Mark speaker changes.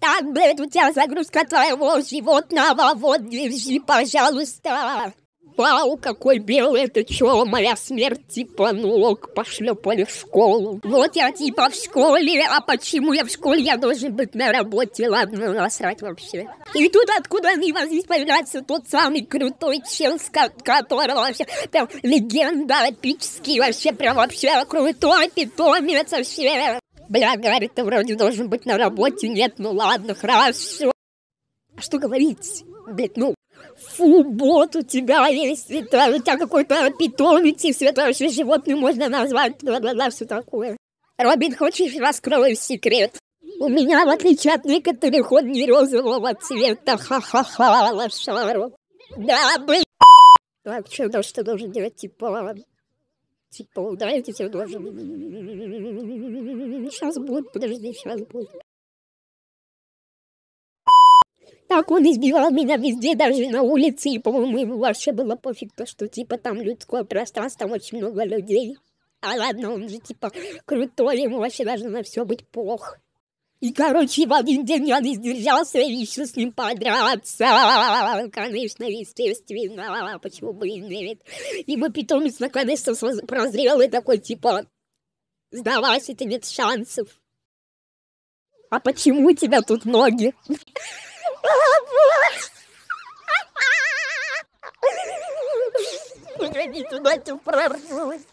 Speaker 1: Там, блядь, у тебя загрузка твоего животного, вот, держи, пожалуйста. Вау, какой белый, это чё, моя смерть, типа, ну ок, пошлёпали в школу. Вот я, типа, в школе, а почему я в школе, я должен быть на работе, ладно, насрать вообще. И тут откуда ни возьмись появляется тот самый крутой чел, с которого вообще прям легенда, эпический, вообще прям вообще крутой питомец вообще. Бля, говорит, ты вроде должен быть на работе. Нет, ну ладно, хорошо. А что говорить? Блядь, ну, фу, бот у тебя есть, это, у тебя какой-то питомец, и все это вообще животное можно назвать, бла-бла-бла, все такое. Робин, хочешь, раскрою секрет? У меня, в отличие от некоторых, он не розового цвета, ха-ха-ха, лошару. Да, блин. Ну, так, что, что должен делать, типа, типа, ударить, и все должен сейчас будет, подожди, сейчас будет. Так он избивал меня везде, даже на улице, и, по-моему, ему вообще было пофиг, то, что, типа, там людское пространство, там очень много людей. А ладно, он же, типа, крутой, ему вообще даже на все быть плох. И, короче, в один день я не сдержался и еще с ним подраться. Конечно, естественно, почему бы и нет. И мой питомец наконец-то прозрел и такой, типа, Сдавайся, ты без шансов. А почему у тебя тут ноги? Погоди, туда ты прорвалась.